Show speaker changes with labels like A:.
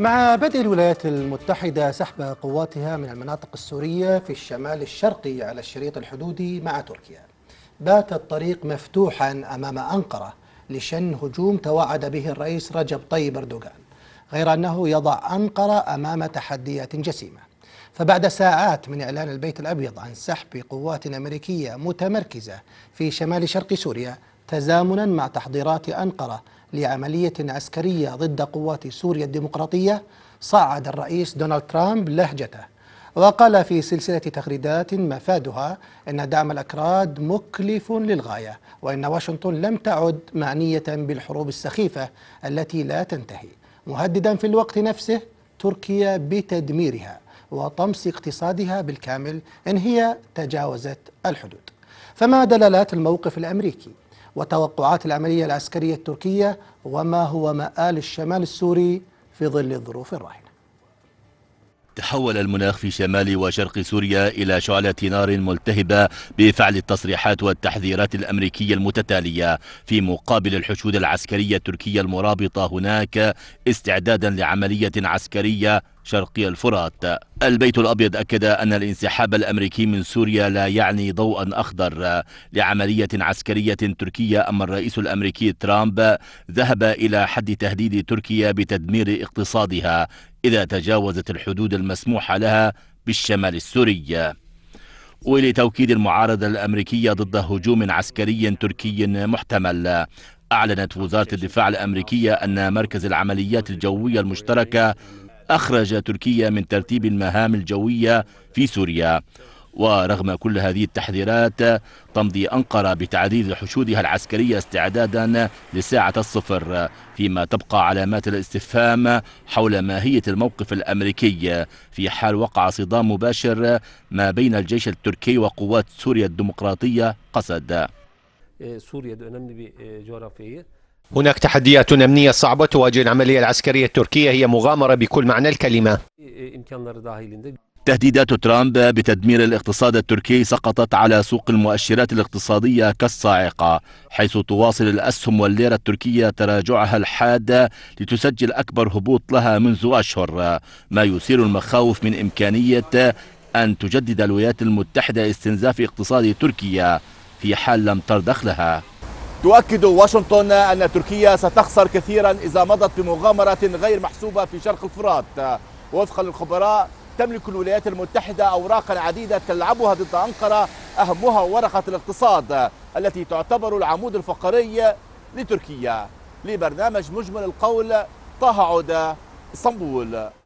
A: مع بدء الولايات المتحدة سحب قواتها من المناطق السورية في الشمال الشرقي على الشريط الحدودي مع تركيا بات الطريق مفتوحا أمام أنقرة لشن هجوم توعد به الرئيس رجب طيب أردوغان غير أنه يضع أنقرة أمام تحديات جسيمة فبعد ساعات من إعلان البيت الأبيض عن سحب قوات أمريكية متمركزة في شمال شرق سوريا تزامنا مع تحضيرات أنقرة لعملية عسكرية ضد قوات سوريا الديمقراطية صعد الرئيس دونالد ترامب لهجته وقال في سلسلة تغريدات مفادها أن دعم الأكراد مكلف للغاية وأن واشنطن لم تعد معنية بالحروب السخيفة التي لا تنتهي مهددا في الوقت نفسه تركيا بتدميرها وطمس اقتصادها بالكامل إن هي تجاوزت الحدود فما دلالات الموقف الأمريكي وتوقعات العملية العسكرية التركية وما هو مآل الشمال السوري في ظل الظروف الراهنة
B: تحول المناخ في شمال وشرق سوريا إلى شعلة نار ملتهبة بفعل التصريحات والتحذيرات الأمريكية المتتالية في مقابل الحشود العسكرية التركية المرابطة هناك استعدادا لعملية عسكرية شرقي الفرات البيت الأبيض أكد أن الانسحاب الأمريكي من سوريا لا يعني ضوءا أخضر لعملية عسكرية تركية أما الرئيس الأمريكي ترامب ذهب إلى حد تهديد تركيا بتدمير اقتصادها إذا تجاوزت الحدود المسموحة لها بالشمال السوري ولتوكيد المعارضة الأمريكية ضد هجوم عسكري تركي محتمل أعلنت وزارة الدفاع الأمريكية أن مركز العمليات الجوية المشتركة أخرج تركيا من ترتيب المهام الجوية في سوريا ورغم كل هذه التحذيرات تمضي أنقرة بتعديل حشودها العسكرية استعدادا لساعة الصفر فيما تبقى علامات الاستفهام حول ماهية الموقف الأمريكي في حال وقع صدام مباشر ما بين الجيش التركي وقوات سوريا الديمقراطية قسد
A: إيه، سوريا önemli
B: هناك تحديات أمنية صعبة تواجه العملية العسكرية التركية هي مغامرة بكل معنى الكلمة تهديدات ترامب بتدمير الاقتصاد التركي سقطت على سوق المؤشرات الاقتصادية كالصاعقة حيث تواصل الأسهم والليرة التركية تراجعها الحاد لتسجل أكبر هبوط لها منذ أشهر ما يثير المخاوف من إمكانية أن تجدد الولايات المتحدة استنزاف اقتصاد تركيا في حال لم تردخ لها
C: تؤكد واشنطن أن تركيا ستخسر كثيرا إذا مضت بمغامرة غير محسوبة في شرق الفرات وفقا للخبراء تملك الولايات المتحدة أوراقا عديدة تلعبها ضد أنقرة أهمها ورقة الاقتصاد التي تعتبر العمود الفقري لتركيا لبرنامج مجمل القول طه عودة اسطنبول